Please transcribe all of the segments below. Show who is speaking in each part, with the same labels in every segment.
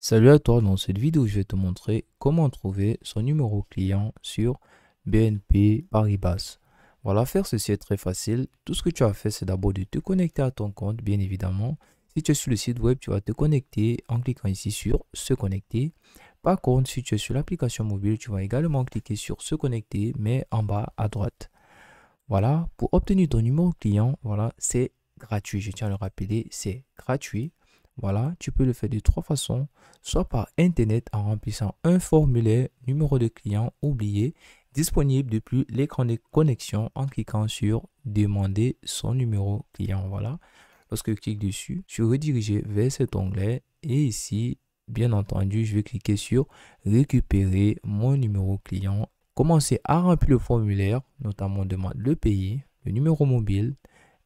Speaker 1: Salut à toi, dans cette vidéo je vais te montrer comment trouver son numéro client sur BNP Paribas. Voilà, faire ceci est très facile. Tout ce que tu as fait c'est d'abord de te connecter à ton compte bien évidemment. Si tu es sur le site web, tu vas te connecter en cliquant ici sur se connecter. Par contre, si tu es sur l'application mobile, tu vas également cliquer sur se connecter mais en bas à droite. Voilà, pour obtenir ton numéro client, voilà, c'est gratuit. Je tiens à le rappeler, c'est gratuit. Voilà, tu peux le faire de trois façons, soit par Internet en remplissant un formulaire numéro de client oublié disponible depuis l'écran de connexion en cliquant sur demander son numéro client. Voilà, lorsque je clique dessus, je suis redirigé vers cet onglet et ici, bien entendu, je vais cliquer sur récupérer mon numéro client. Commencez à remplir le formulaire, notamment demande le pays, le numéro mobile,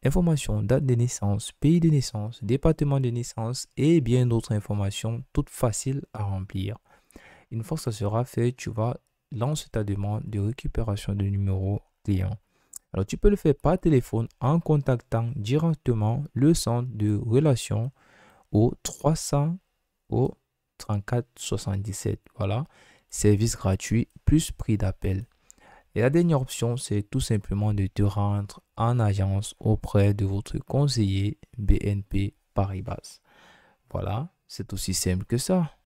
Speaker 1: informations, date de naissance, pays de naissance, département de naissance et bien d'autres informations toutes faciles à remplir. Une fois que ça sera fait, tu vas lancer ta demande de récupération de numéro client. Alors tu peux le faire par téléphone en contactant directement le centre de relation au 300 au 34 77. Voilà, service gratuit plus prix d'appel. Et la dernière option, c'est tout simplement de te rendre en agence auprès de votre conseiller BNP Paribas. Voilà, c'est aussi simple que ça.